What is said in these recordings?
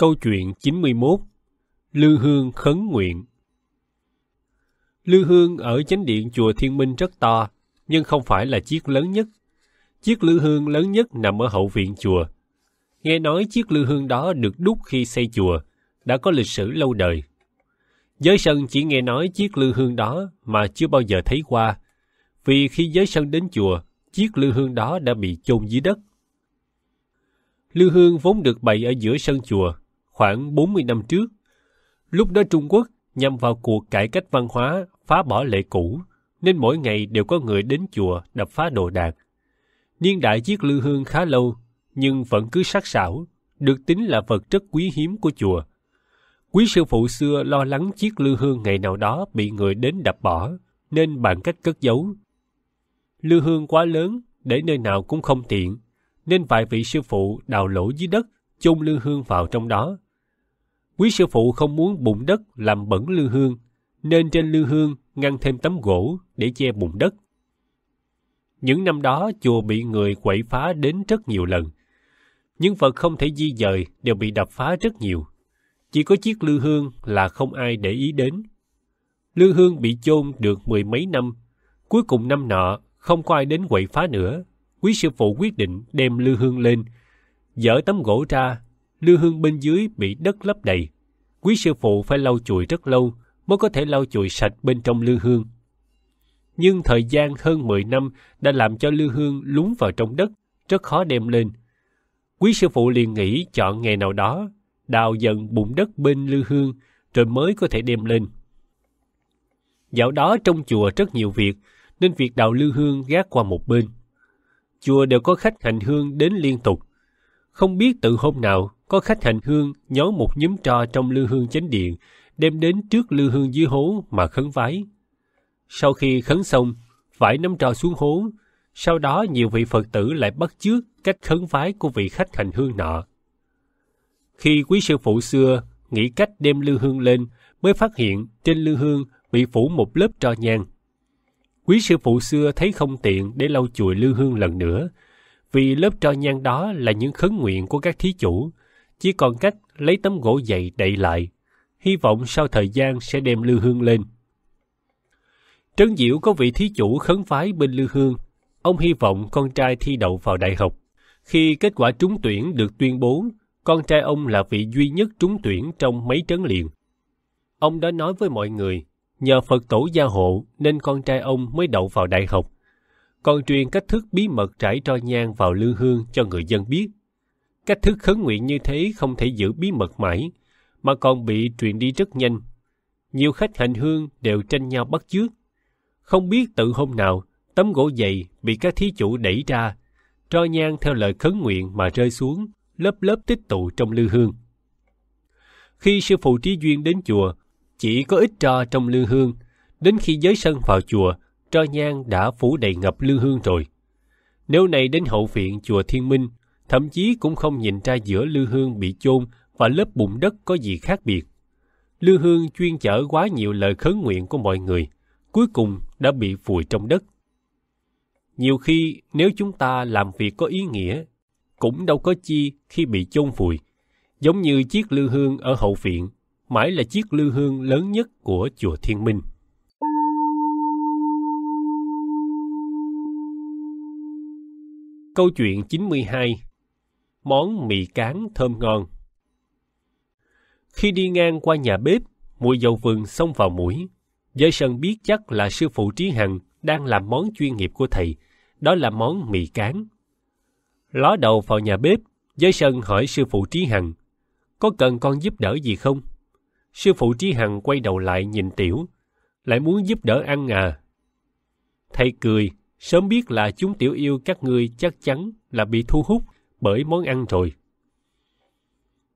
Câu chuyện 91 Lư Hương khấn nguyện Lư Hương ở chánh điện chùa Thiên Minh rất to, nhưng không phải là chiếc lớn nhất. Chiếc Lư Hương lớn nhất nằm ở hậu viện chùa. Nghe nói chiếc Lư Hương đó được đúc khi xây chùa, đã có lịch sử lâu đời. Giới sân chỉ nghe nói chiếc Lư Hương đó mà chưa bao giờ thấy qua, vì khi giới sân đến chùa, chiếc Lư Hương đó đã bị chôn dưới đất. Lư Hương vốn được bày ở giữa sân chùa, khoảng 40 năm trước. Lúc đó Trung Quốc nhằm vào cuộc cải cách văn hóa, phá bỏ lệ cũ, nên mỗi ngày đều có người đến chùa đập phá đồ đạc. Niên đại chiếc lư hương khá lâu, nhưng vẫn cứ sắc sảo, được tính là vật rất quý hiếm của chùa. Quý sư phụ xưa lo lắng chiếc lư hương ngày nào đó bị người đến đập bỏ, nên bàn cách cất giấu. Lư hương quá lớn, để nơi nào cũng không tiện, nên vài vị sư phụ đào lỗ dưới đất, chôn lư hương vào trong đó, Quý sư phụ không muốn bụng đất làm bẩn lư hương, nên trên lư hương ngăn thêm tấm gỗ để che bụng đất. Những năm đó chùa bị người quậy phá đến rất nhiều lần. Những vật không thể di dời đều bị đập phá rất nhiều. Chỉ có chiếc lư hương là không ai để ý đến. Lư hương bị chôn được mười mấy năm. Cuối cùng năm nọ, không có ai đến quậy phá nữa. Quý sư phụ quyết định đem lư hương lên, dỡ tấm gỗ ra lư hương bên dưới bị đất lấp đầy. Quý sư phụ phải lau chùi rất lâu mới có thể lau chùi sạch bên trong lư hương. Nhưng thời gian hơn 10 năm đã làm cho lư hương lún vào trong đất, rất khó đem lên. Quý sư phụ liền nghĩ chọn ngày nào đó, đào dần bụng đất bên lư hương rồi mới có thể đem lên. Dạo đó trong chùa rất nhiều việc, nên việc đào lư hương gác qua một bên. Chùa đều có khách hành hương đến liên tục. Không biết từ hôm nào, có khách hành hương nhón một nhóm trò trong lư hương chánh điện, đem đến trước lư hương dưới hố mà khấn vái. Sau khi khấn xong, vải nắm trò xuống hố, sau đó nhiều vị Phật tử lại bắt chước cách khấn vái của vị khách hành hương nọ. Khi quý sư phụ xưa nghĩ cách đem lư hương lên, mới phát hiện trên lư hương bị phủ một lớp trò nhang. Quý sư phụ xưa thấy không tiện để lau chùi lư hương lần nữa, vì lớp trò nhang đó là những khấn nguyện của các thí chủ, chỉ còn cách lấy tấm gỗ dày đậy lại, hy vọng sau thời gian sẽ đem Lư Hương lên. Trấn Diệu có vị thí chủ khấn phái bên Lư Hương, ông hy vọng con trai thi đậu vào đại học. Khi kết quả trúng tuyển được tuyên bố, con trai ông là vị duy nhất trúng tuyển trong mấy trấn liền. Ông đã nói với mọi người, nhờ Phật tổ gia hộ nên con trai ông mới đậu vào đại học. Còn truyền cách thức bí mật trải tro nhang vào lư hương cho người dân biết. Các thứ khấn nguyện như thế không thể giữ bí mật mãi, mà còn bị truyền đi rất nhanh. Nhiều khách hành hương đều tranh nhau bắt chước. Không biết tự hôm nào, tấm gỗ dày bị các thí chủ đẩy ra, tro nhang theo lời khấn nguyện mà rơi xuống, lớp lớp tích tụ trong lư hương. Khi sư phụ Trí Duyên đến chùa, chỉ có ít tro trong lư hương, đến khi giới sân vào chùa, tro nhang đã phủ đầy ngập lư hương rồi. Nếu này đến hậu viện chùa Thiên Minh, thậm chí cũng không nhìn ra giữa lư hương bị chôn và lớp bùn đất có gì khác biệt. Lư hương chuyên chở quá nhiều lời khấn nguyện của mọi người, cuối cùng đã bị vùi trong đất. Nhiều khi nếu chúng ta làm việc có ý nghĩa, cũng đâu có chi khi bị chôn vùi, giống như chiếc lư hương ở hậu viện, mãi là chiếc lư hương lớn nhất của chùa Thiên Minh. Câu chuyện 92 món mì cán thơm ngon. Khi đi ngang qua nhà bếp, mùi dầu vườn xông vào mũi. Giới sân biết chắc là sư phụ Trí Hằng đang làm món chuyên nghiệp của thầy, đó là món mì cán. Ló đầu vào nhà bếp, Giới Sơn hỏi sư phụ Trí Hằng, có cần con giúp đỡ gì không? Sư phụ Trí Hằng quay đầu lại nhìn Tiểu, lại muốn giúp đỡ ăn à. Thầy cười, sớm biết là chúng Tiểu yêu các ngươi chắc chắn là bị thu hút bởi món ăn rồi.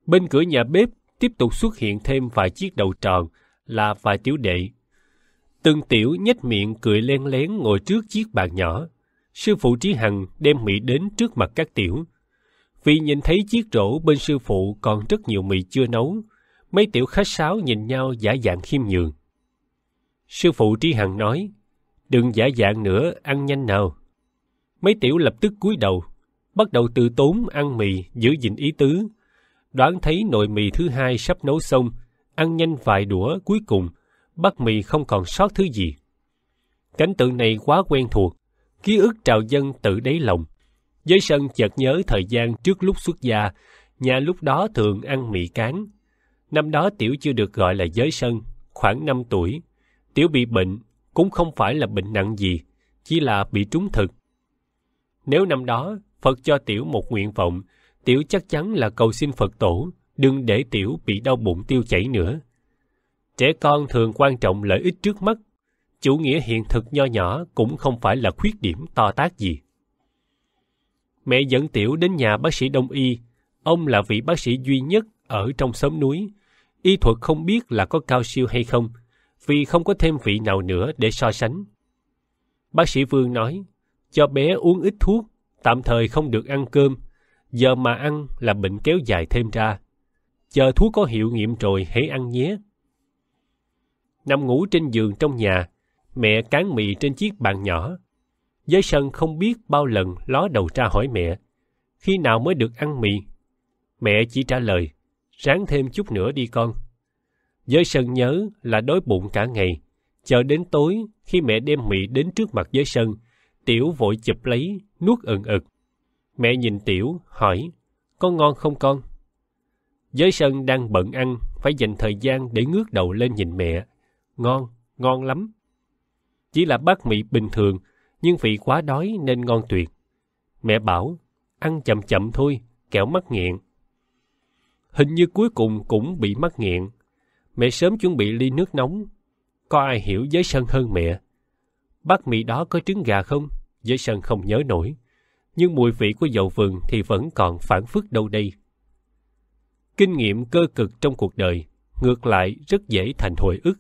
Bên cửa nhà bếp tiếp tục xuất hiện thêm vài chiếc đầu tròn là vài tiểu đệ. Từng tiểu nhếch miệng cười len lén ngồi trước chiếc bàn nhỏ. Sư phụ Trí Hằng đem mì đến trước mặt các tiểu. Vì nhìn thấy chiếc rổ bên sư phụ còn rất nhiều mì chưa nấu, mấy tiểu khách sáo nhìn nhau giả dạng khiêm nhường. Sư phụ Trí Hằng nói, đừng giả dạng nữa, ăn nhanh nào. Mấy tiểu lập tức cúi đầu, bắt đầu từ tốn ăn mì giữ gìn ý tứ. Đoán thấy nồi mì thứ hai sắp nấu xong, ăn nhanh vài đũa cuối cùng, bắt mì không còn sót thứ gì. Cảnh tượng này quá quen thuộc, ký ức trào dân tự đáy lòng. Giới sân chợt nhớ thời gian trước lúc xuất gia, nhà lúc đó thường ăn mì cán. Năm đó Tiểu chưa được gọi là giới sân, khoảng 5 tuổi. Tiểu bị bệnh, cũng không phải là bệnh nặng gì, chỉ là bị trúng thực. Nếu năm đó Phật cho tiểu một nguyện vọng, tiểu chắc chắn là cầu xin Phật tổ, đừng để tiểu bị đau bụng tiêu chảy nữa. Trẻ con thường quan trọng lợi ích trước mắt, chủ nghĩa hiện thực nho nhỏ cũng không phải là khuyết điểm to tác gì. Mẹ dẫn tiểu đến nhà bác sĩ đông y, ông là vị bác sĩ duy nhất ở trong xóm núi. Y thuật không biết là có cao siêu hay không, vì không có thêm vị nào nữa để so sánh. Bác sĩ Vương nói, cho bé uống ít thuốc tạm thời không được ăn cơm, giờ mà ăn là bệnh kéo dài thêm ra. Chờ thuốc có hiệu nghiệm rồi hãy ăn nhé. Nằm ngủ trên giường trong nhà, mẹ cán mì trên chiếc bàn nhỏ. Giới sân không biết bao lần ló đầu ra hỏi mẹ, khi nào mới được ăn mì? Mẹ chỉ trả lời, ráng thêm chút nữa đi con. Giới sân nhớ là đói bụng cả ngày, chờ đến tối khi mẹ đem mì đến trước mặt giới sân Tiểu vội chụp lấy, nuốt ừng ực. Mẹ nhìn Tiểu, hỏi, con ngon không con? Giới Sơn đang bận ăn, phải dành thời gian để ngước đầu lên nhìn mẹ. Ngon, ngon lắm. Chỉ là bát mì bình thường, nhưng vì quá đói nên ngon tuyệt. Mẹ bảo, ăn chậm chậm thôi, kẻo mắc nghiện. Hình như cuối cùng cũng bị mắc nghiện. Mẹ sớm chuẩn bị ly nước nóng. Có ai hiểu giới Sơn hơn mẹ, bát mì đó có trứng gà không? Giới sân không nhớ nổi, nhưng mùi vị của dậu vườn thì vẫn còn phản phức đâu đây. Kinh nghiệm cơ cực trong cuộc đời, ngược lại rất dễ thành hồi ức.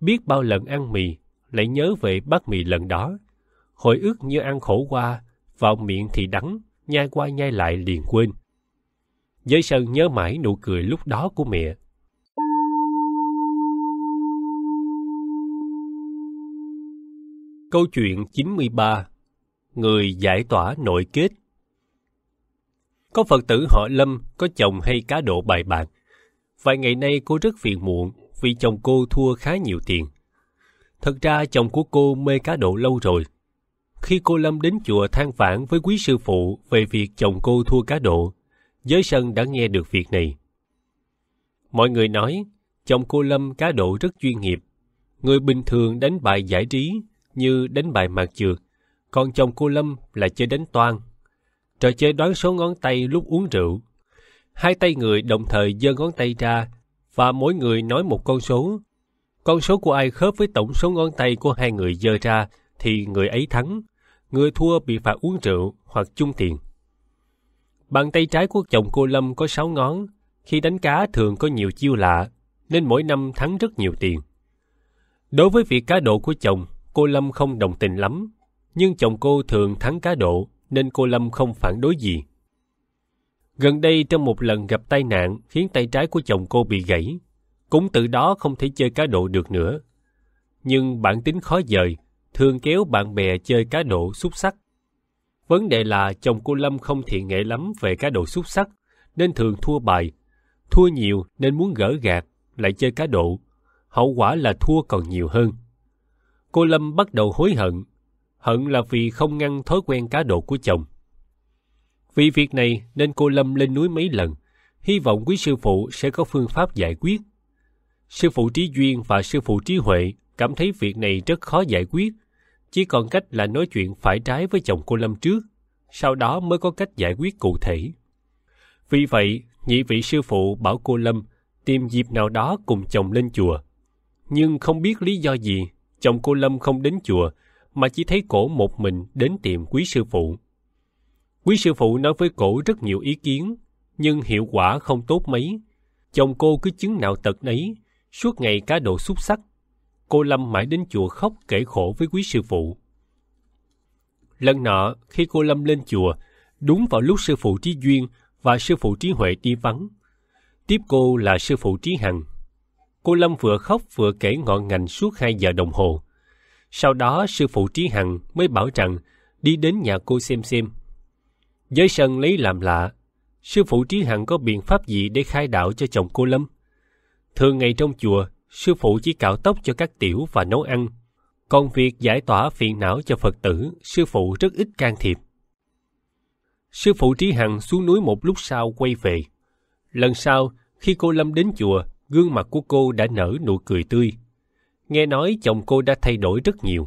Biết bao lần ăn mì, lại nhớ về bát mì lần đó. Hồi ức như ăn khổ qua, vào miệng thì đắng, nhai qua nhai lại liền quên. Giới Sơn nhớ mãi nụ cười lúc đó của mẹ Câu chuyện 93 Người giải tỏa nội kết Có Phật tử họ Lâm có chồng hay cá độ bài bạc. Vài ngày nay cô rất phiền muộn vì chồng cô thua khá nhiều tiền. Thật ra chồng của cô mê cá độ lâu rồi. Khi cô Lâm đến chùa than vãn với quý sư phụ về việc chồng cô thua cá độ, giới sân đã nghe được việc này. Mọi người nói, chồng cô Lâm cá độ rất chuyên nghiệp. Người bình thường đánh bài giải trí như đánh bài mạt chược, còn chồng cô Lâm là chơi đánh toan. Trò chơi đoán số ngón tay lúc uống rượu. Hai tay người đồng thời giơ ngón tay ra và mỗi người nói một con số. Con số của ai khớp với tổng số ngón tay của hai người giơ ra thì người ấy thắng. Người thua bị phạt uống rượu hoặc chung tiền. Bàn tay trái của chồng cô Lâm có sáu ngón. Khi đánh cá thường có nhiều chiêu lạ, nên mỗi năm thắng rất nhiều tiền. Đối với việc cá độ của chồng, cô Lâm không đồng tình lắm, nhưng chồng cô thường thắng cá độ nên cô Lâm không phản đối gì. Gần đây trong một lần gặp tai nạn khiến tay trái của chồng cô bị gãy, cũng từ đó không thể chơi cá độ được nữa. Nhưng bản tính khó dời, thường kéo bạn bè chơi cá độ xúc sắc. Vấn đề là chồng cô Lâm không thiện nghệ lắm về cá độ xúc sắc, nên thường thua bài. Thua nhiều nên muốn gỡ gạt, lại chơi cá độ. Hậu quả là thua còn nhiều hơn cô Lâm bắt đầu hối hận. Hận là vì không ngăn thói quen cá độ của chồng. Vì việc này nên cô Lâm lên núi mấy lần, hy vọng quý sư phụ sẽ có phương pháp giải quyết. Sư phụ trí duyên và sư phụ trí huệ cảm thấy việc này rất khó giải quyết, chỉ còn cách là nói chuyện phải trái với chồng cô Lâm trước, sau đó mới có cách giải quyết cụ thể. Vì vậy, nhị vị sư phụ bảo cô Lâm tìm dịp nào đó cùng chồng lên chùa. Nhưng không biết lý do gì chồng cô Lâm không đến chùa, mà chỉ thấy cổ một mình đến tìm quý sư phụ. Quý sư phụ nói với cổ rất nhiều ý kiến, nhưng hiệu quả không tốt mấy. Chồng cô cứ chứng nào tật nấy, suốt ngày cá độ xúc sắc. Cô Lâm mãi đến chùa khóc kể khổ với quý sư phụ. Lần nọ, khi cô Lâm lên chùa, đúng vào lúc sư phụ Trí Duyên và sư phụ Trí Huệ đi vắng. Tiếp cô là sư phụ Trí Hằng cô Lâm vừa khóc vừa kể ngọn ngành suốt 2 giờ đồng hồ. Sau đó sư phụ Trí Hằng mới bảo rằng đi đến nhà cô xem xem. Giới sân lấy làm lạ, sư phụ Trí Hằng có biện pháp gì để khai đạo cho chồng cô Lâm? Thường ngày trong chùa, sư phụ chỉ cạo tóc cho các tiểu và nấu ăn. Còn việc giải tỏa phiền não cho Phật tử, sư phụ rất ít can thiệp. Sư phụ Trí Hằng xuống núi một lúc sau quay về. Lần sau, khi cô Lâm đến chùa, gương mặt của cô đã nở nụ cười tươi. Nghe nói chồng cô đã thay đổi rất nhiều.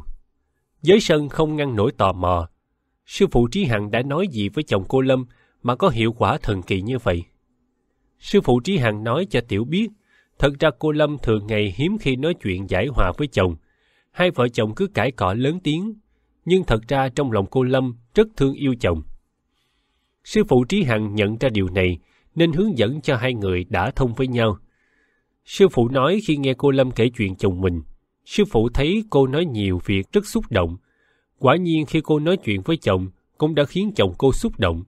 Giới sân không ngăn nổi tò mò. Sư phụ Trí Hằng đã nói gì với chồng cô Lâm mà có hiệu quả thần kỳ như vậy? Sư phụ Trí Hằng nói cho Tiểu biết, thật ra cô Lâm thường ngày hiếm khi nói chuyện giải hòa với chồng. Hai vợ chồng cứ cãi cọ lớn tiếng, nhưng thật ra trong lòng cô Lâm rất thương yêu chồng. Sư phụ Trí Hằng nhận ra điều này nên hướng dẫn cho hai người đã thông với nhau. Sư phụ nói khi nghe cô Lâm kể chuyện chồng mình, sư phụ thấy cô nói nhiều việc rất xúc động. Quả nhiên khi cô nói chuyện với chồng, cũng đã khiến chồng cô xúc động.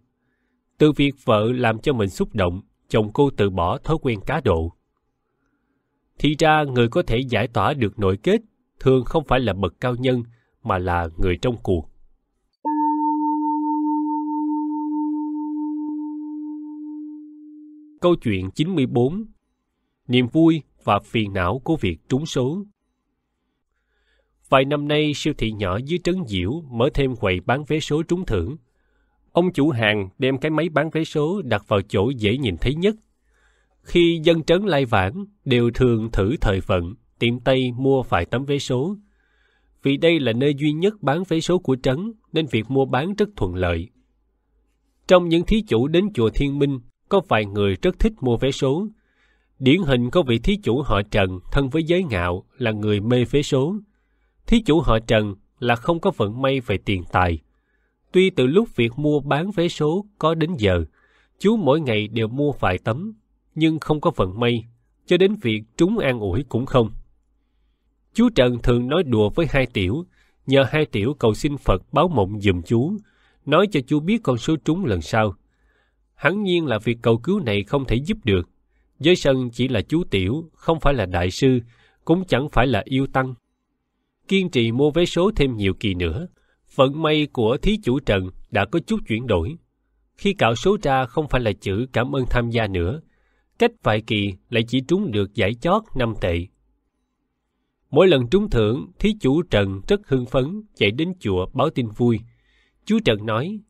Từ việc vợ làm cho mình xúc động, chồng cô từ bỏ thói quen cá độ. Thì ra người có thể giải tỏa được nội kết thường không phải là bậc cao nhân mà là người trong cuộc. Câu chuyện 94 niềm vui và phiền não của việc trúng số. Vài năm nay, siêu thị nhỏ dưới Trấn Diễu mở thêm quầy bán vé số trúng thưởng. Ông chủ hàng đem cái máy bán vé số đặt vào chỗ dễ nhìn thấy nhất. Khi dân trấn lai vãng, đều thường thử thời vận, tiệm Tây mua vài tấm vé số. Vì đây là nơi duy nhất bán vé số của trấn, nên việc mua bán rất thuận lợi. Trong những thí chủ đến chùa Thiên Minh, có vài người rất thích mua vé số, Điển hình có vị thí chủ họ Trần thân với giới ngạo là người mê phế số. Thí chủ họ Trần là không có vận may về tiền tài. Tuy từ lúc việc mua bán vé số có đến giờ, chú mỗi ngày đều mua vài tấm, nhưng không có vận may, cho đến việc trúng an ủi cũng không. Chú Trần thường nói đùa với hai tiểu, nhờ hai tiểu cầu xin Phật báo mộng dùm chú, nói cho chú biết con số trúng lần sau. Hẳn nhiên là việc cầu cứu này không thể giúp được, Giới sân chỉ là chú tiểu, không phải là đại sư, cũng chẳng phải là yêu tăng. Kiên trì mua vé số thêm nhiều kỳ nữa, vận may của thí chủ Trần đã có chút chuyển đổi. Khi cạo số ra không phải là chữ cảm ơn tham gia nữa, cách vài kỳ lại chỉ trúng được giải chót năm tệ. Mỗi lần trúng thưởng, thí chủ Trần rất hưng phấn chạy đến chùa báo tin vui. Chú Trần nói,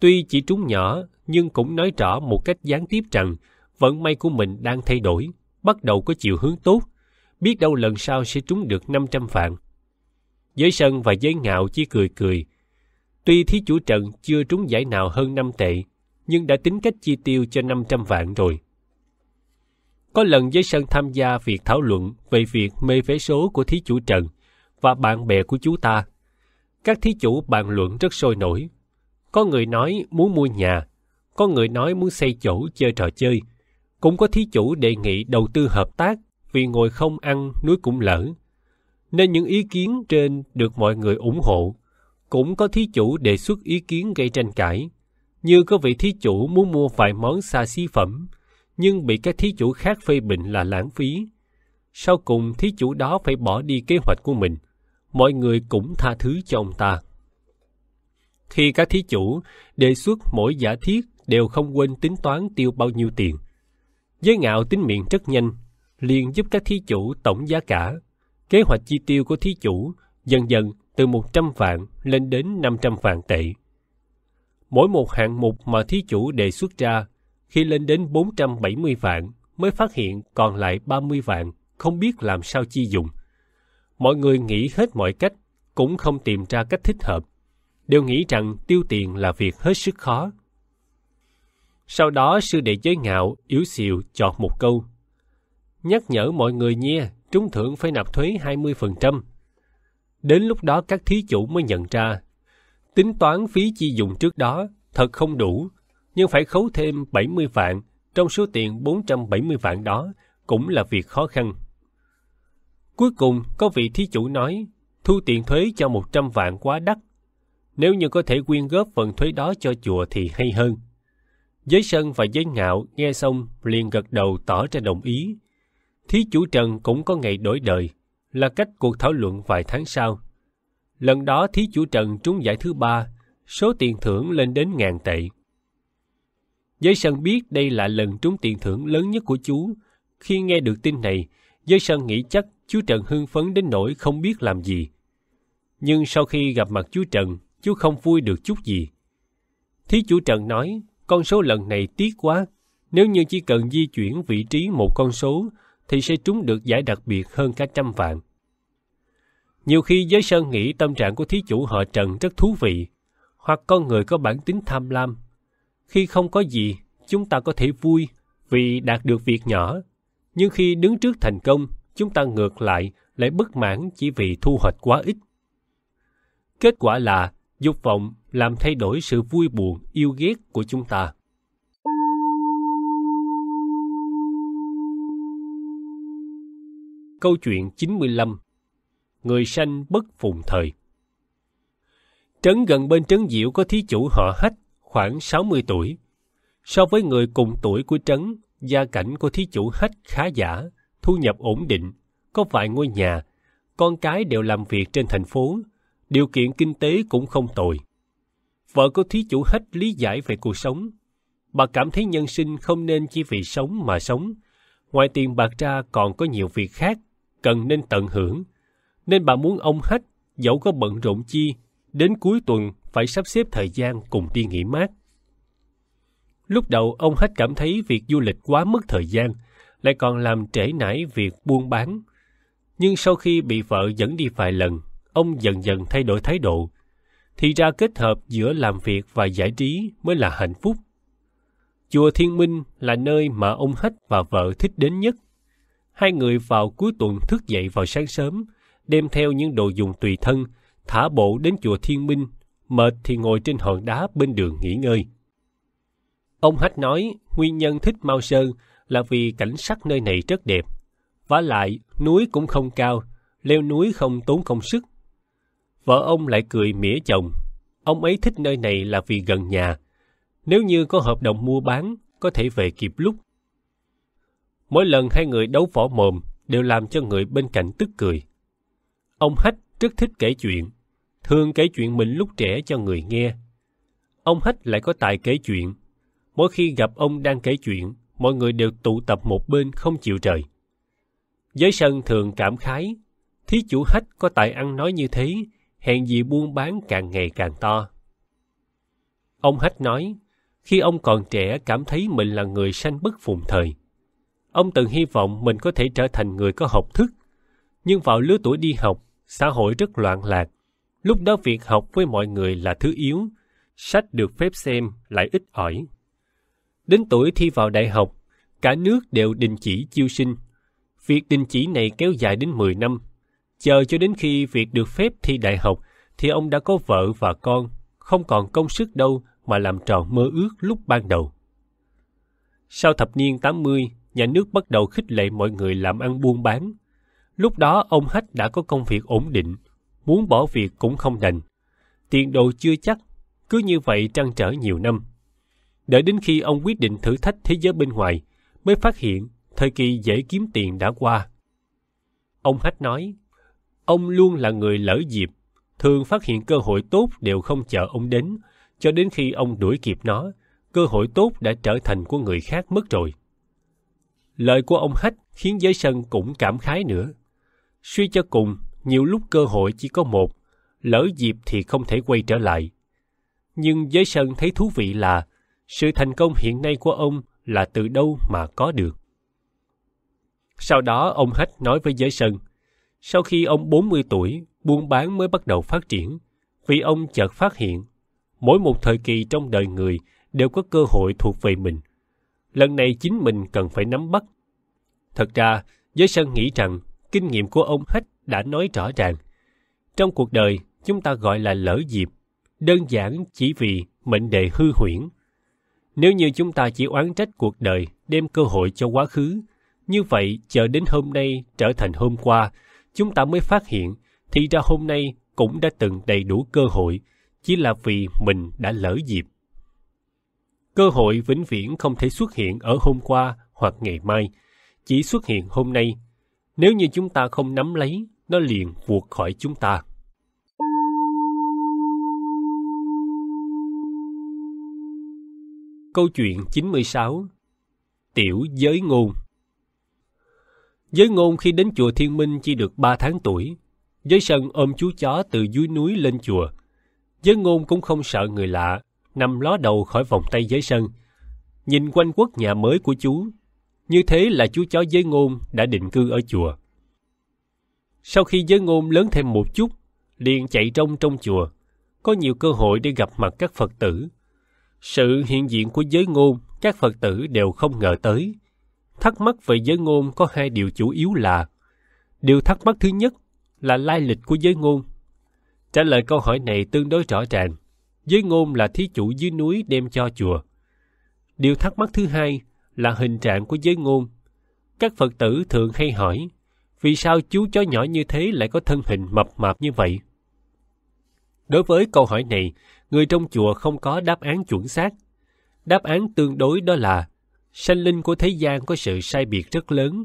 tuy chỉ trúng nhỏ nhưng cũng nói rõ một cách gián tiếp rằng vận may của mình đang thay đổi, bắt đầu có chiều hướng tốt, biết đâu lần sau sẽ trúng được 500 vạn. Giới sân và giới ngạo chỉ cười cười. Tuy thí chủ trận chưa trúng giải nào hơn 5 tệ, nhưng đã tính cách chi tiêu cho 500 vạn rồi. Có lần giới sân tham gia việc thảo luận về việc mê vé số của thí chủ trận và bạn bè của chú ta. Các thí chủ bàn luận rất sôi nổi. Có người nói muốn mua nhà, có người nói muốn xây chỗ chơi trò chơi, cũng có thí chủ đề nghị đầu tư hợp tác vì ngồi không ăn núi cũng lỡ. Nên những ý kiến trên được mọi người ủng hộ. Cũng có thí chủ đề xuất ý kiến gây tranh cãi. Như có vị thí chủ muốn mua vài món xa xí phẩm, nhưng bị các thí chủ khác phê bình là lãng phí. Sau cùng thí chủ đó phải bỏ đi kế hoạch của mình. Mọi người cũng tha thứ cho ông ta. Khi các thí chủ đề xuất mỗi giả thiết đều không quên tính toán tiêu bao nhiêu tiền, Giới ngạo tính miệng rất nhanh, liền giúp các thí chủ tổng giá cả. Kế hoạch chi tiêu của thí chủ dần dần từ 100 vạn lên đến 500 vạn tệ. Mỗi một hạng mục mà thí chủ đề xuất ra, khi lên đến 470 vạn mới phát hiện còn lại 30 vạn, không biết làm sao chi dùng. Mọi người nghĩ hết mọi cách, cũng không tìm ra cách thích hợp. Đều nghĩ rằng tiêu tiền là việc hết sức khó, sau đó sư đệ giới ngạo, yếu xìu chọt một câu. Nhắc nhở mọi người nha, trúng thưởng phải nạp thuế 20%. Đến lúc đó các thí chủ mới nhận ra, tính toán phí chi dùng trước đó thật không đủ, nhưng phải khấu thêm 70 vạn, trong số tiền 470 vạn đó cũng là việc khó khăn. Cuối cùng, có vị thí chủ nói, thu tiền thuế cho 100 vạn quá đắt. Nếu như có thể quyên góp phần thuế đó cho chùa thì hay hơn. Giới sân và Giới Ngạo nghe xong liền gật đầu tỏ ra đồng ý. Thí chủ Trần cũng có ngày đổi đời, là cách cuộc thảo luận vài tháng sau. Lần đó thí chủ Trần trúng giải thứ ba, số tiền thưởng lên đến ngàn tệ. Giới sân biết đây là lần trúng tiền thưởng lớn nhất của chú. Khi nghe được tin này, Giới sân nghĩ chắc chú Trần hưng phấn đến nỗi không biết làm gì. Nhưng sau khi gặp mặt chú Trần, chú không vui được chút gì. Thí chủ Trần nói, con số lần này tiếc quá, nếu như chỉ cần di chuyển vị trí một con số thì sẽ trúng được giải đặc biệt hơn cả trăm vạn. Nhiều khi giới sơn nghĩ tâm trạng của thí chủ họ Trần rất thú vị, hoặc con người có bản tính tham lam. Khi không có gì, chúng ta có thể vui vì đạt được việc nhỏ, nhưng khi đứng trước thành công, chúng ta ngược lại lại bất mãn chỉ vì thu hoạch quá ít. Kết quả là dục vọng làm thay đổi sự vui buồn yêu ghét của chúng ta Câu chuyện 95 Người sanh bất phùng thời Trấn gần bên Trấn Diệu có thí chủ họ hách, khoảng 60 tuổi. So với người cùng tuổi của Trấn, gia cảnh của thí chủ hách khá giả, thu nhập ổn định, có vài ngôi nhà, con cái đều làm việc trên thành phố, điều kiện kinh tế cũng không tồi. Vợ của thí chủ hết lý giải về cuộc sống. Bà cảm thấy nhân sinh không nên chỉ vì sống mà sống. Ngoài tiền bạc ra còn có nhiều việc khác, cần nên tận hưởng. Nên bà muốn ông hết, dẫu có bận rộn chi, đến cuối tuần phải sắp xếp thời gian cùng đi nghỉ mát. Lúc đầu ông hết cảm thấy việc du lịch quá mất thời gian, lại còn làm trễ nải việc buôn bán. Nhưng sau khi bị vợ dẫn đi vài lần, ông dần dần thay đổi thái độ, thì ra kết hợp giữa làm việc và giải trí mới là hạnh phúc. Chùa Thiên Minh là nơi mà ông Hách và vợ thích đến nhất. Hai người vào cuối tuần thức dậy vào sáng sớm, đem theo những đồ dùng tùy thân, thả bộ đến chùa Thiên Minh, mệt thì ngồi trên hòn đá bên đường nghỉ ngơi. Ông Hách nói nguyên nhân thích Mao Sơn là vì cảnh sắc nơi này rất đẹp. Và lại, núi cũng không cao, leo núi không tốn công sức vợ ông lại cười mỉa chồng. Ông ấy thích nơi này là vì gần nhà. Nếu như có hợp đồng mua bán, có thể về kịp lúc. Mỗi lần hai người đấu võ mồm đều làm cho người bên cạnh tức cười. Ông Hách rất thích kể chuyện, thường kể chuyện mình lúc trẻ cho người nghe. Ông Hách lại có tài kể chuyện. Mỗi khi gặp ông đang kể chuyện, mọi người đều tụ tập một bên không chịu trời. Giới sân thường cảm khái, thí chủ Hách có tài ăn nói như thế, hẹn gì buôn bán càng ngày càng to. Ông Hách nói, khi ông còn trẻ cảm thấy mình là người sanh bất phùng thời. Ông từng hy vọng mình có thể trở thành người có học thức, nhưng vào lứa tuổi đi học, xã hội rất loạn lạc. Lúc đó việc học với mọi người là thứ yếu, sách được phép xem lại ít ỏi. Đến tuổi thi vào đại học, cả nước đều đình chỉ chiêu sinh. Việc đình chỉ này kéo dài đến 10 năm, Chờ cho đến khi việc được phép thi đại học thì ông đã có vợ và con, không còn công sức đâu mà làm tròn mơ ước lúc ban đầu. Sau thập niên 80, nhà nước bắt đầu khích lệ mọi người làm ăn buôn bán. Lúc đó ông Hách đã có công việc ổn định, muốn bỏ việc cũng không đành. Tiền đồ chưa chắc, cứ như vậy trăn trở nhiều năm. Đợi đến khi ông quyết định thử thách thế giới bên ngoài, mới phát hiện thời kỳ dễ kiếm tiền đã qua. Ông Hách nói, Ông luôn là người lỡ dịp, thường phát hiện cơ hội tốt đều không chờ ông đến, cho đến khi ông đuổi kịp nó, cơ hội tốt đã trở thành của người khác mất rồi. Lời của ông Hách khiến giới sân cũng cảm khái nữa. Suy cho cùng, nhiều lúc cơ hội chỉ có một, lỡ dịp thì không thể quay trở lại. Nhưng giới sân thấy thú vị là sự thành công hiện nay của ông là từ đâu mà có được. Sau đó ông Hách nói với giới sân, sau khi ông 40 tuổi, buôn bán mới bắt đầu phát triển, vì ông chợt phát hiện, mỗi một thời kỳ trong đời người đều có cơ hội thuộc về mình. Lần này chính mình cần phải nắm bắt. Thật ra, giới sân nghĩ rằng kinh nghiệm của ông Hách đã nói rõ ràng. Trong cuộc đời, chúng ta gọi là lỡ dịp, đơn giản chỉ vì mệnh đề hư huyễn. Nếu như chúng ta chỉ oán trách cuộc đời đem cơ hội cho quá khứ, như vậy chờ đến hôm nay trở thành hôm qua chúng ta mới phát hiện thì ra hôm nay cũng đã từng đầy đủ cơ hội chỉ là vì mình đã lỡ dịp cơ hội vĩnh viễn không thể xuất hiện ở hôm qua hoặc ngày mai chỉ xuất hiện hôm nay nếu như chúng ta không nắm lấy nó liền vụt khỏi chúng ta Câu chuyện 96 Tiểu giới ngôn Giới ngôn khi đến chùa Thiên Minh chỉ được 3 tháng tuổi. Giới sân ôm chú chó từ dưới núi lên chùa. Giới ngôn cũng không sợ người lạ, nằm ló đầu khỏi vòng tay giới sân. Nhìn quanh quốc nhà mới của chú. Như thế là chú chó giới ngôn đã định cư ở chùa. Sau khi giới ngôn lớn thêm một chút, liền chạy trong trong chùa, có nhiều cơ hội để gặp mặt các Phật tử. Sự hiện diện của giới ngôn, các Phật tử đều không ngờ tới – thắc mắc về giới ngôn có hai điều chủ yếu là điều thắc mắc thứ nhất là lai lịch của giới ngôn trả lời câu hỏi này tương đối rõ ràng giới ngôn là thí chủ dưới núi đem cho chùa điều thắc mắc thứ hai là hình trạng của giới ngôn các phật tử thường hay hỏi vì sao chú chó nhỏ như thế lại có thân hình mập mạp như vậy đối với câu hỏi này người trong chùa không có đáp án chuẩn xác đáp án tương đối đó là sanh linh của thế gian có sự sai biệt rất lớn,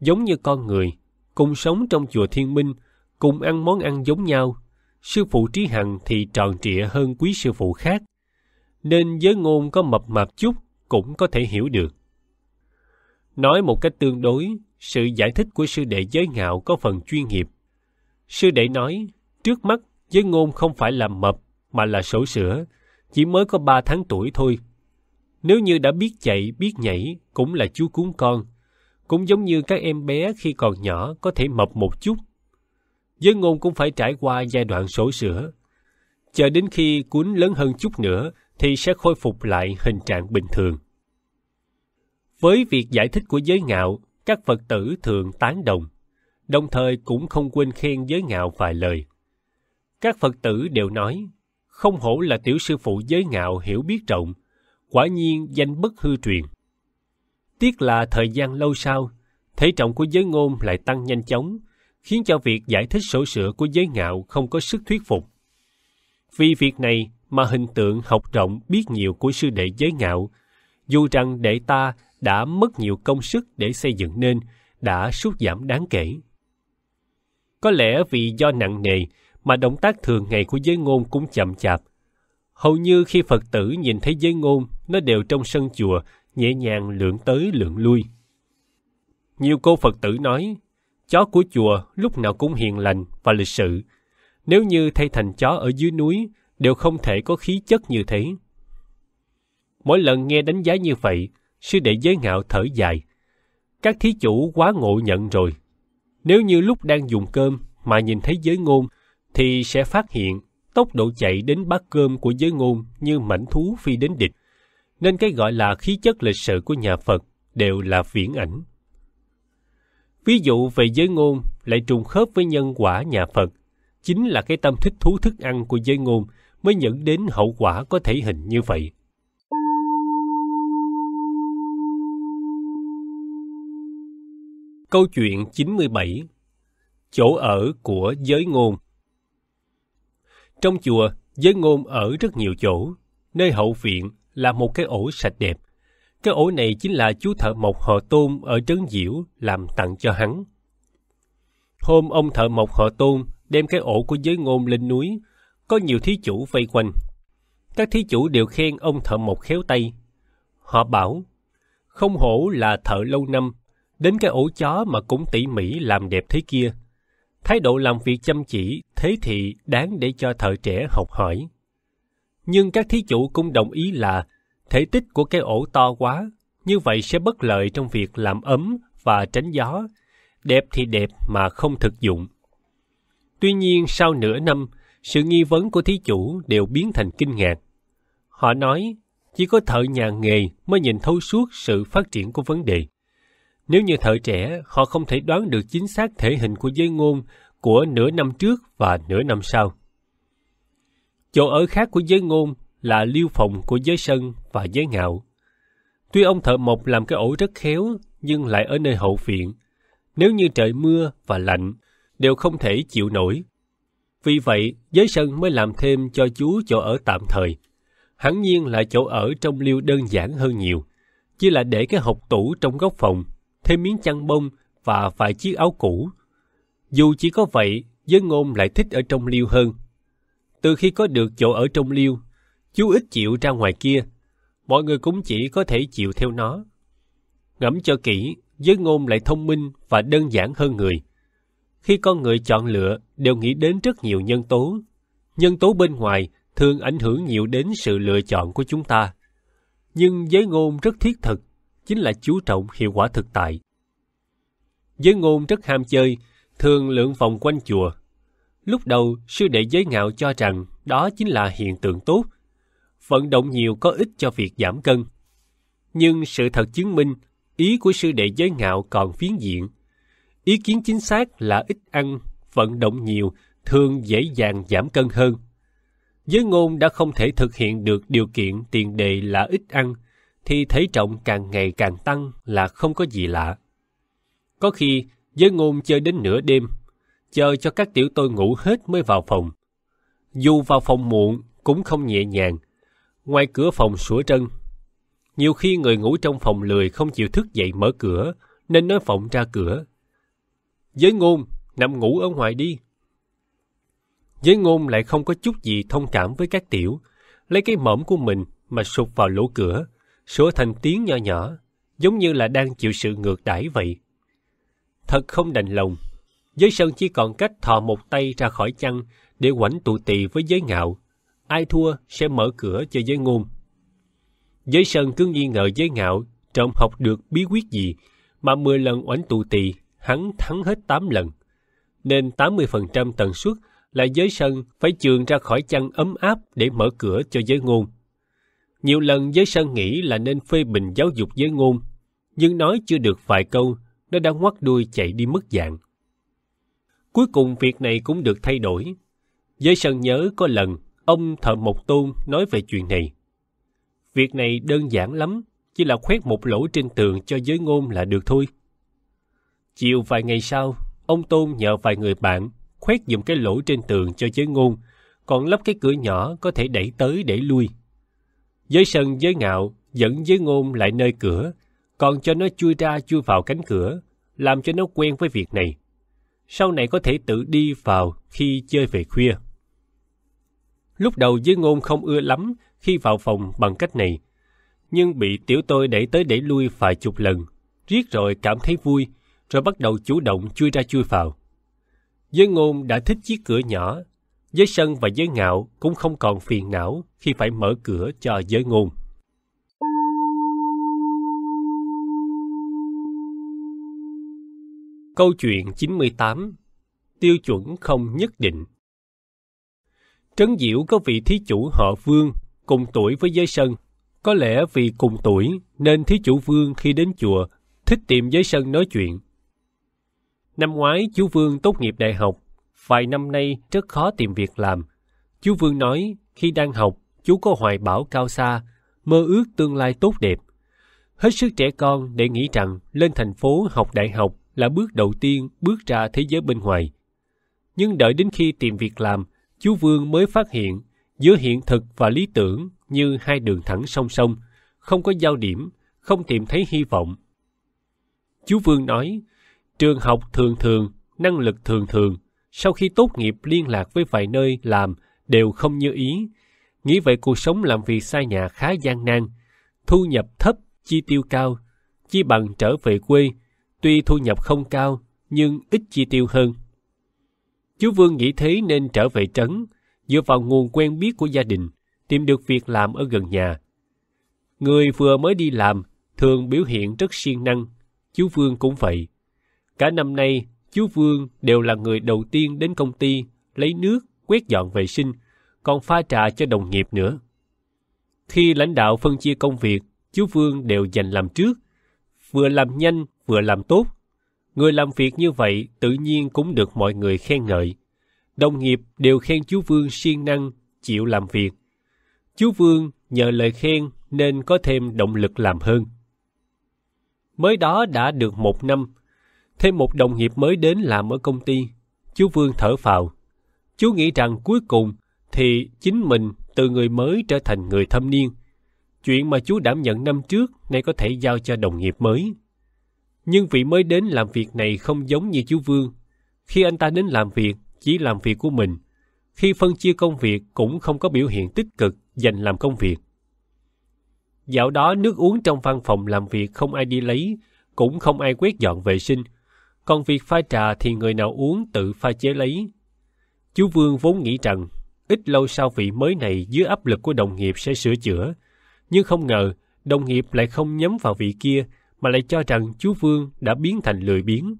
giống như con người, cùng sống trong chùa thiên minh, cùng ăn món ăn giống nhau. Sư phụ Trí Hằng thì tròn trịa hơn quý sư phụ khác, nên giới ngôn có mập mạp chút cũng có thể hiểu được. Nói một cách tương đối, sự giải thích của sư đệ giới ngạo có phần chuyên nghiệp. Sư đệ nói, trước mắt giới ngôn không phải là mập mà là sổ sữa, chỉ mới có ba tháng tuổi thôi, nếu như đã biết chạy, biết nhảy, cũng là chú cún con. Cũng giống như các em bé khi còn nhỏ có thể mập một chút. Giới ngôn cũng phải trải qua giai đoạn sổ sữa. Chờ đến khi cuốn lớn hơn chút nữa thì sẽ khôi phục lại hình trạng bình thường. Với việc giải thích của giới ngạo, các Phật tử thường tán đồng, đồng thời cũng không quên khen giới ngạo vài lời. Các Phật tử đều nói, không hổ là tiểu sư phụ giới ngạo hiểu biết rộng, quả nhiên danh bất hư truyền. Tiếc là thời gian lâu sau, thể trọng của giới ngôn lại tăng nhanh chóng, khiến cho việc giải thích sổ sửa của giới ngạo không có sức thuyết phục. Vì việc này mà hình tượng học rộng biết nhiều của sư đệ giới ngạo, dù rằng đệ ta đã mất nhiều công sức để xây dựng nên, đã sút giảm đáng kể. Có lẽ vì do nặng nề mà động tác thường ngày của giới ngôn cũng chậm chạp, Hầu như khi Phật tử nhìn thấy giới ngôn, nó đều trong sân chùa, nhẹ nhàng lượn tới lượn lui. Nhiều cô Phật tử nói, chó của chùa lúc nào cũng hiền lành và lịch sự. Nếu như thay thành chó ở dưới núi, đều không thể có khí chất như thế. Mỗi lần nghe đánh giá như vậy, sư đệ giới ngạo thở dài. Các thí chủ quá ngộ nhận rồi. Nếu như lúc đang dùng cơm mà nhìn thấy giới ngôn, thì sẽ phát hiện tốc độ chạy đến bát cơm của giới ngôn như mảnh thú phi đến địch, nên cái gọi là khí chất lịch sự của nhà Phật đều là viễn ảnh. Ví dụ về giới ngôn lại trùng khớp với nhân quả nhà Phật, chính là cái tâm thích thú thức ăn của giới ngôn mới dẫn đến hậu quả có thể hình như vậy. Câu chuyện 97 Chỗ ở của giới ngôn trong chùa, giới ngôn ở rất nhiều chỗ, nơi hậu viện là một cái ổ sạch đẹp. Cái ổ này chính là chú thợ mộc họ tôn ở Trấn Diễu làm tặng cho hắn. Hôm ông thợ mộc họ tôn đem cái ổ của giới ngôn lên núi, có nhiều thí chủ vây quanh. Các thí chủ đều khen ông thợ mộc khéo tay. Họ bảo, không hổ là thợ lâu năm, đến cái ổ chó mà cũng tỉ mỉ làm đẹp thế kia, thái độ làm việc chăm chỉ, thế thị đáng để cho thợ trẻ học hỏi. Nhưng các thí chủ cũng đồng ý là thể tích của cái ổ to quá, như vậy sẽ bất lợi trong việc làm ấm và tránh gió. Đẹp thì đẹp mà không thực dụng. Tuy nhiên sau nửa năm, sự nghi vấn của thí chủ đều biến thành kinh ngạc. Họ nói, chỉ có thợ nhà nghề mới nhìn thấu suốt sự phát triển của vấn đề. Nếu như thợ trẻ, họ không thể đoán được chính xác thể hình của giới ngôn của nửa năm trước và nửa năm sau. Chỗ ở khác của giới ngôn là liêu phòng của giới sân và giới ngạo. Tuy ông thợ mộc làm cái ổ rất khéo nhưng lại ở nơi hậu viện. Nếu như trời mưa và lạnh, đều không thể chịu nổi. Vì vậy, giới sân mới làm thêm cho chú chỗ ở tạm thời. Hẳn nhiên là chỗ ở trong liêu đơn giản hơn nhiều, chỉ là để cái hộp tủ trong góc phòng thêm miếng chăn bông và vài chiếc áo cũ. Dù chỉ có vậy, giới ngôn lại thích ở trong liêu hơn. Từ khi có được chỗ ở trong liêu, chú ít chịu ra ngoài kia, mọi người cũng chỉ có thể chịu theo nó. Ngẫm cho kỹ, giới ngôn lại thông minh và đơn giản hơn người. Khi con người chọn lựa đều nghĩ đến rất nhiều nhân tố. Nhân tố bên ngoài thường ảnh hưởng nhiều đến sự lựa chọn của chúng ta. Nhưng giới ngôn rất thiết thực chính là chú trọng hiệu quả thực tại. Giới ngôn rất ham chơi, thường lượn vòng quanh chùa. Lúc đầu, sư đệ giới ngạo cho rằng đó chính là hiện tượng tốt. Vận động nhiều có ích cho việc giảm cân. Nhưng sự thật chứng minh, ý của sư đệ giới ngạo còn phiến diện. Ý kiến chính xác là ít ăn, vận động nhiều thường dễ dàng giảm cân hơn. Giới ngôn đã không thể thực hiện được điều kiện tiền đề là ít ăn – thì thể trọng càng ngày càng tăng là không có gì lạ. Có khi giới ngôn chơi đến nửa đêm, chờ cho các tiểu tôi ngủ hết mới vào phòng. Dù vào phòng muộn cũng không nhẹ nhàng, ngoài cửa phòng sủa trân. Nhiều khi người ngủ trong phòng lười không chịu thức dậy mở cửa, nên nói vọng ra cửa. Giới ngôn, nằm ngủ ở ngoài đi. Giới ngôn lại không có chút gì thông cảm với các tiểu, lấy cái mõm của mình mà sụp vào lỗ cửa, sủa thành tiếng nhỏ nhỏ, giống như là đang chịu sự ngược đãi vậy. Thật không đành lòng, giới sơn chỉ còn cách thò một tay ra khỏi chăn để quảnh tụ tì với giới ngạo. Ai thua sẽ mở cửa cho giới ngôn. Giới sơn cứ nghi ngờ giới ngạo trộm học được bí quyết gì mà 10 lần oánh tụ tì hắn thắng hết 8 lần. Nên 80% tần suất là giới sơn phải trường ra khỏi chăn ấm áp để mở cửa cho giới ngôn. Nhiều lần giới sơn nghĩ là nên phê bình giáo dục giới ngôn, nhưng nói chưa được vài câu, nó đã ngoắt đuôi chạy đi mất dạng. Cuối cùng việc này cũng được thay đổi. Giới sơn nhớ có lần, ông thợ Mộc Tôn nói về chuyện này. Việc này đơn giản lắm, chỉ là khoét một lỗ trên tường cho giới ngôn là được thôi. Chiều vài ngày sau, ông Tôn nhờ vài người bạn khoét dùm cái lỗ trên tường cho giới ngôn, còn lắp cái cửa nhỏ có thể đẩy tới đẩy lui. Giới sân giới ngạo, dẫn giới ngôn lại nơi cửa, còn cho nó chui ra chui vào cánh cửa, làm cho nó quen với việc này. Sau này có thể tự đi vào khi chơi về khuya. Lúc đầu giới ngôn không ưa lắm khi vào phòng bằng cách này, nhưng bị tiểu tôi đẩy tới đẩy lui vài chục lần, riết rồi cảm thấy vui, rồi bắt đầu chủ động chui ra chui vào. Giới ngôn đã thích chiếc cửa nhỏ, giới sân và giới ngạo cũng không còn phiền não khi phải mở cửa cho giới ngôn. Câu chuyện 98 Tiêu chuẩn không nhất định Trấn diệu có vị thí chủ họ Vương, cùng tuổi với giới sân. Có lẽ vì cùng tuổi nên thí chủ Vương khi đến chùa thích tìm giới sân nói chuyện. Năm ngoái chú Vương tốt nghiệp đại học vài năm nay rất khó tìm việc làm. Chú Vương nói, khi đang học, chú có hoài bão cao xa, mơ ước tương lai tốt đẹp. Hết sức trẻ con để nghĩ rằng lên thành phố học đại học là bước đầu tiên bước ra thế giới bên ngoài. Nhưng đợi đến khi tìm việc làm, chú Vương mới phát hiện giữa hiện thực và lý tưởng như hai đường thẳng song song, không có giao điểm, không tìm thấy hy vọng. Chú Vương nói, trường học thường thường, năng lực thường thường, sau khi tốt nghiệp liên lạc với vài nơi làm đều không như ý. Nghĩ vậy cuộc sống làm việc xa nhà khá gian nan, thu nhập thấp, chi tiêu cao, chi bằng trở về quê, tuy thu nhập không cao nhưng ít chi tiêu hơn. Chú Vương nghĩ thế nên trở về trấn, dựa vào nguồn quen biết của gia đình, tìm được việc làm ở gần nhà. Người vừa mới đi làm thường biểu hiện rất siêng năng, chú Vương cũng vậy. Cả năm nay chú Vương đều là người đầu tiên đến công ty lấy nước, quét dọn vệ sinh, còn pha trà cho đồng nghiệp nữa. Khi lãnh đạo phân chia công việc, chú Vương đều dành làm trước, vừa làm nhanh vừa làm tốt. Người làm việc như vậy tự nhiên cũng được mọi người khen ngợi. Đồng nghiệp đều khen chú Vương siêng năng, chịu làm việc. Chú Vương nhờ lời khen nên có thêm động lực làm hơn. Mới đó đã được một năm, Thêm một đồng nghiệp mới đến làm ở công ty, chú Vương thở phào. Chú nghĩ rằng cuối cùng thì chính mình từ người mới trở thành người thâm niên. Chuyện mà chú đảm nhận năm trước nay có thể giao cho đồng nghiệp mới. Nhưng vị mới đến làm việc này không giống như chú Vương. Khi anh ta đến làm việc, chỉ làm việc của mình. Khi phân chia công việc cũng không có biểu hiện tích cực dành làm công việc. Dạo đó nước uống trong văn phòng làm việc không ai đi lấy, cũng không ai quét dọn vệ sinh, còn việc pha trà thì người nào uống tự pha chế lấy. Chú Vương vốn nghĩ rằng ít lâu sau vị mới này dưới áp lực của đồng nghiệp sẽ sửa chữa, nhưng không ngờ đồng nghiệp lại không nhắm vào vị kia mà lại cho rằng chú Vương đã biến thành lười biếng.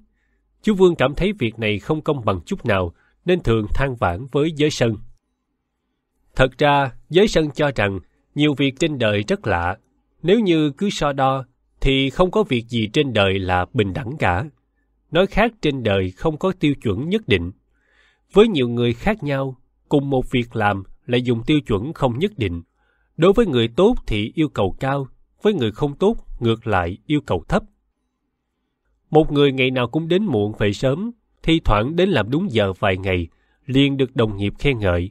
Chú Vương cảm thấy việc này không công bằng chút nào nên thường than vãn với giới sân. Thật ra, giới sân cho rằng nhiều việc trên đời rất lạ. Nếu như cứ so đo thì không có việc gì trên đời là bình đẳng cả nói khác trên đời không có tiêu chuẩn nhất định với nhiều người khác nhau cùng một việc làm lại dùng tiêu chuẩn không nhất định đối với người tốt thì yêu cầu cao với người không tốt ngược lại yêu cầu thấp một người ngày nào cũng đến muộn về sớm thi thoảng đến làm đúng giờ vài ngày liền được đồng nghiệp khen ngợi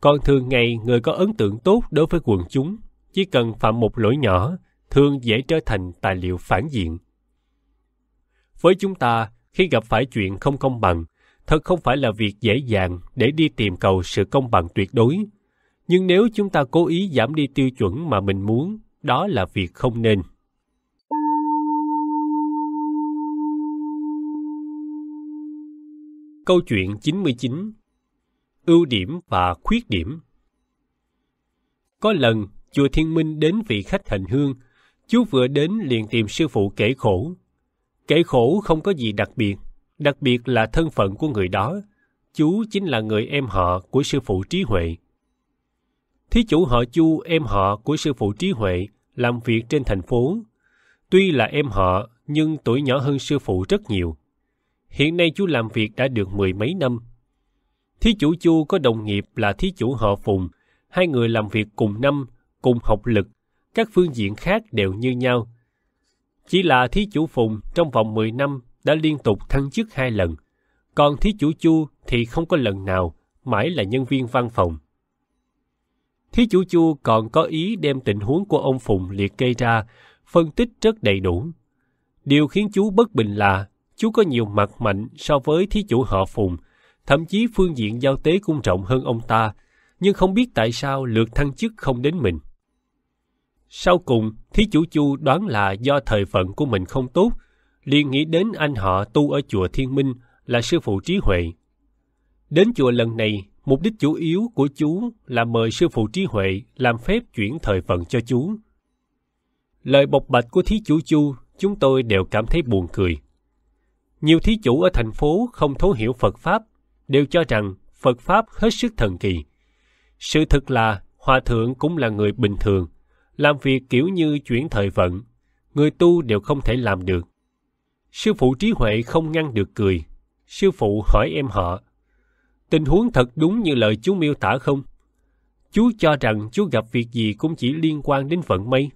còn thường ngày người có ấn tượng tốt đối với quần chúng chỉ cần phạm một lỗi nhỏ thường dễ trở thành tài liệu phản diện với chúng ta, khi gặp phải chuyện không công bằng, thật không phải là việc dễ dàng để đi tìm cầu sự công bằng tuyệt đối. Nhưng nếu chúng ta cố ý giảm đi tiêu chuẩn mà mình muốn, đó là việc không nên. Câu chuyện 99 Ưu điểm và khuyết điểm Có lần, chùa Thiên Minh đến vị khách hành hương, chú vừa đến liền tìm sư phụ kể khổ, kể khổ không có gì đặc biệt, đặc biệt là thân phận của người đó. Chú chính là người em họ của sư phụ trí huệ. Thí chủ họ Chu em họ của sư phụ trí huệ làm việc trên thành phố. Tuy là em họ nhưng tuổi nhỏ hơn sư phụ rất nhiều. Hiện nay chú làm việc đã được mười mấy năm. Thí chủ Chu có đồng nghiệp là thí chủ họ Phùng, hai người làm việc cùng năm, cùng học lực, các phương diện khác đều như nhau, chỉ là thí chủ Phùng trong vòng 10 năm đã liên tục thăng chức hai lần, còn thí chủ Chu thì không có lần nào, mãi là nhân viên văn phòng. Thí chủ Chu còn có ý đem tình huống của ông Phùng liệt kê ra, phân tích rất đầy đủ. Điều khiến chú bất bình là chú có nhiều mặt mạnh so với thí chủ họ Phùng, thậm chí phương diện giao tế cũng rộng hơn ông ta, nhưng không biết tại sao lượt thăng chức không đến mình. Sau cùng, Thí Chủ Chu đoán là do thời phận của mình không tốt, liền nghĩ đến anh họ tu ở chùa Thiên Minh là sư phụ trí huệ. Đến chùa lần này, mục đích chủ yếu của chú là mời sư phụ trí huệ làm phép chuyển thời phận cho chú. Lời bộc bạch của Thí Chủ Chu chúng tôi đều cảm thấy buồn cười. Nhiều thí chủ ở thành phố không thấu hiểu Phật Pháp, đều cho rằng Phật Pháp hết sức thần kỳ. Sự thực là Hòa Thượng cũng là người bình thường, làm việc kiểu như chuyển thời vận, người tu đều không thể làm được. Sư phụ trí huệ không ngăn được cười. Sư phụ hỏi em họ, tình huống thật đúng như lời chú miêu tả không? Chú cho rằng chú gặp việc gì cũng chỉ liên quan đến vận may.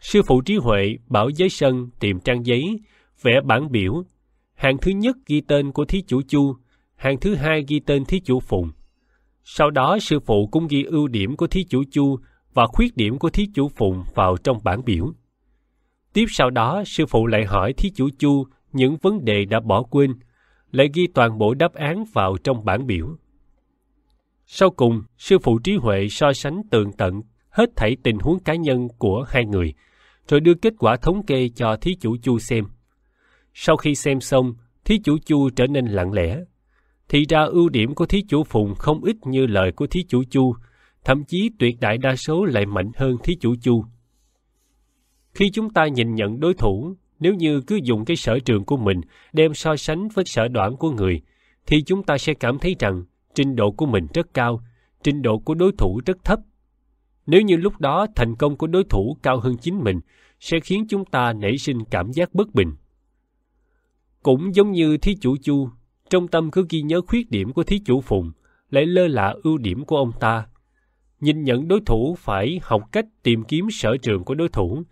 Sư phụ trí huệ bảo giấy sân tìm trang giấy, vẽ bản biểu. Hàng thứ nhất ghi tên của thí chủ Chu, hàng thứ hai ghi tên thí chủ Phùng. Sau đó sư phụ cũng ghi ưu điểm của thí chủ Chu và khuyết điểm của thí chủ Phụng vào trong bản biểu. Tiếp sau đó, sư phụ lại hỏi thí chủ Chu những vấn đề đã bỏ quên, lại ghi toàn bộ đáp án vào trong bản biểu. Sau cùng, sư phụ trí huệ so sánh tường tận hết thảy tình huống cá nhân của hai người, rồi đưa kết quả thống kê cho thí chủ Chu xem. Sau khi xem xong, thí chủ Chu trở nên lặng lẽ. Thì ra ưu điểm của thí chủ phụng không ít như lời của thí chủ Chu, thậm chí tuyệt đại đa số lại mạnh hơn thí chủ chu. Khi chúng ta nhìn nhận đối thủ, nếu như cứ dùng cái sở trường của mình đem so sánh với sở đoản của người, thì chúng ta sẽ cảm thấy rằng trình độ của mình rất cao, trình độ của đối thủ rất thấp. Nếu như lúc đó thành công của đối thủ cao hơn chính mình, sẽ khiến chúng ta nảy sinh cảm giác bất bình. Cũng giống như thí chủ Chu, trong tâm cứ ghi nhớ khuyết điểm của thí chủ Phùng, lại lơ là ưu điểm của ông ta nhìn nhận đối thủ phải học cách tìm kiếm sở trường của đối thủ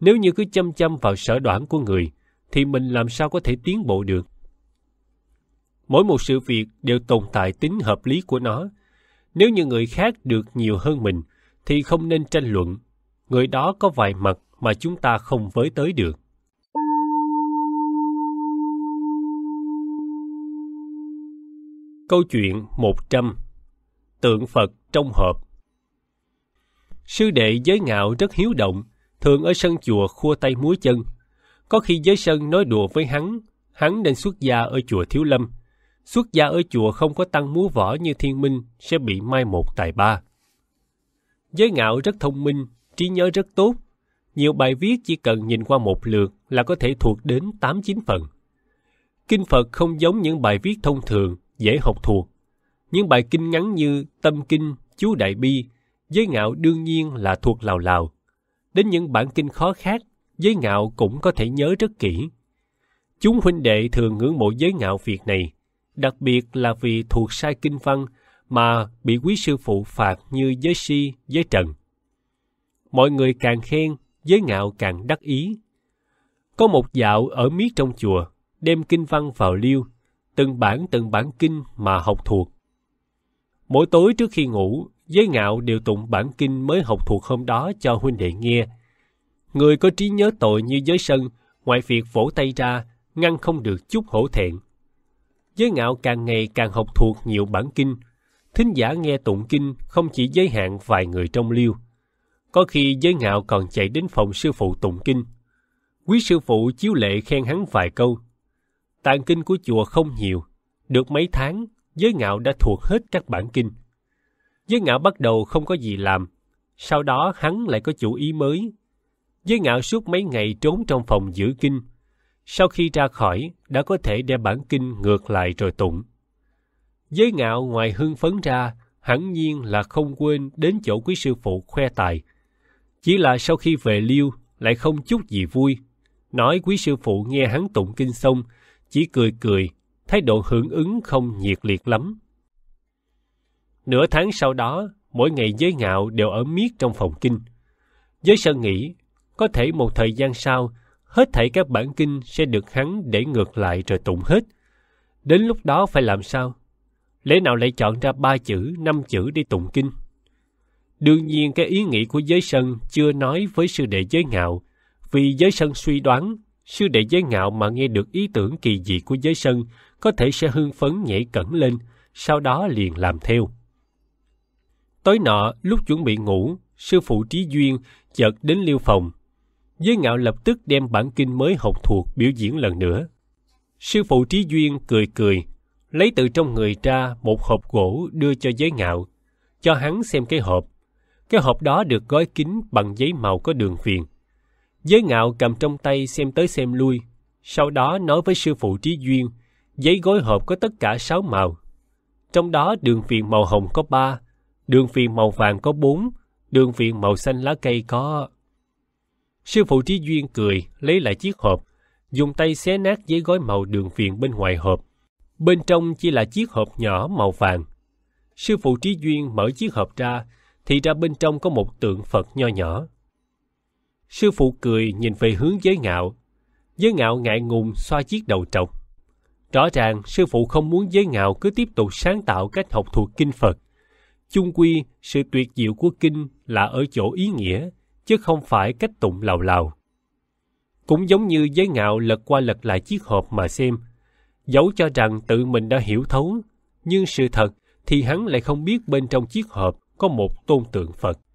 nếu như cứ chăm chăm vào sở đoản của người thì mình làm sao có thể tiến bộ được mỗi một sự việc đều tồn tại tính hợp lý của nó nếu như người khác được nhiều hơn mình thì không nên tranh luận người đó có vài mặt mà chúng ta không với tới được Câu chuyện 100 Tượng Phật trong hộp Sư đệ giới ngạo rất hiếu động, thường ở sân chùa khua tay múa chân. Có khi giới sân nói đùa với hắn, hắn nên xuất gia ở chùa Thiếu Lâm. Xuất gia ở chùa không có tăng múa võ như thiên minh sẽ bị mai một tài ba. Giới ngạo rất thông minh, trí nhớ rất tốt. Nhiều bài viết chỉ cần nhìn qua một lượt là có thể thuộc đến tám chín phần. Kinh Phật không giống những bài viết thông thường, dễ học thuộc. Những bài kinh ngắn như Tâm Kinh, Chú Đại Bi, giới ngạo đương nhiên là thuộc lào lào. Đến những bản kinh khó khác, giới ngạo cũng có thể nhớ rất kỹ. Chúng huynh đệ thường ngưỡng mộ giới ngạo việc này, đặc biệt là vì thuộc sai kinh văn mà bị quý sư phụ phạt như giới si, giới trần. Mọi người càng khen, giới ngạo càng đắc ý. Có một dạo ở miết trong chùa, đem kinh văn vào liêu, từng bản từng bản kinh mà học thuộc. Mỗi tối trước khi ngủ, Giới ngạo đều tụng bản kinh mới học thuộc hôm đó cho huynh đệ nghe. Người có trí nhớ tội như giới sân, ngoại việc vỗ tay ra, ngăn không được chút hổ thẹn. Giới ngạo càng ngày càng học thuộc nhiều bản kinh, thính giả nghe tụng kinh không chỉ giới hạn vài người trong liêu. Có khi giới ngạo còn chạy đến phòng sư phụ tụng kinh. Quý sư phụ chiếu lệ khen hắn vài câu. Tạng kinh của chùa không nhiều, được mấy tháng, giới ngạo đã thuộc hết các bản kinh. Giới ngạo bắt đầu không có gì làm. Sau đó hắn lại có chủ ý mới. Giới ngạo suốt mấy ngày trốn trong phòng giữ kinh. Sau khi ra khỏi, đã có thể đem bản kinh ngược lại rồi tụng. Giới ngạo ngoài hưng phấn ra, hẳn nhiên là không quên đến chỗ quý sư phụ khoe tài. Chỉ là sau khi về liêu, lại không chút gì vui. Nói quý sư phụ nghe hắn tụng kinh xong, chỉ cười cười, thái độ hưởng ứng không nhiệt liệt lắm. Nửa tháng sau đó, mỗi ngày giới ngạo đều ở miết trong phòng kinh. Giới sơn nghĩ, có thể một thời gian sau, hết thảy các bản kinh sẽ được hắn để ngược lại rồi tụng hết. Đến lúc đó phải làm sao? Lẽ nào lại chọn ra ba chữ, năm chữ đi tụng kinh? Đương nhiên cái ý nghĩ của giới sân chưa nói với sư đệ giới ngạo, vì giới sân suy đoán sư đệ giới ngạo mà nghe được ý tưởng kỳ dị của giới sân có thể sẽ hưng phấn nhảy cẩn lên, sau đó liền làm theo. Tối nọ, lúc chuẩn bị ngủ, sư phụ Trí Duyên chợt đến liêu phòng. Giới ngạo lập tức đem bản kinh mới học thuộc biểu diễn lần nữa. Sư phụ Trí Duyên cười cười, lấy từ trong người ra một hộp gỗ đưa cho giới ngạo, cho hắn xem cái hộp. Cái hộp đó được gói kín bằng giấy màu có đường viền. Giới ngạo cầm trong tay xem tới xem lui, sau đó nói với sư phụ Trí Duyên, giấy gói hộp có tất cả sáu màu. Trong đó đường viền màu hồng có ba, đường phiền màu vàng có bốn, đường phiền màu xanh lá cây có... Sư phụ Trí Duyên cười, lấy lại chiếc hộp, dùng tay xé nát giấy gói màu đường phiền bên ngoài hộp. Bên trong chỉ là chiếc hộp nhỏ màu vàng. Sư phụ Trí Duyên mở chiếc hộp ra, thì ra bên trong có một tượng Phật nho nhỏ. Sư phụ cười nhìn về hướng giới ngạo. Giới ngạo ngại ngùng xoa chiếc đầu trọc. Rõ ràng sư phụ không muốn giới ngạo cứ tiếp tục sáng tạo cách học thuộc kinh Phật chung quy sự tuyệt diệu của kinh là ở chỗ ý nghĩa chứ không phải cách tụng lào lào cũng giống như giới ngạo lật qua lật lại chiếc hộp mà xem dẫu cho rằng tự mình đã hiểu thấu nhưng sự thật thì hắn lại không biết bên trong chiếc hộp có một tôn tượng phật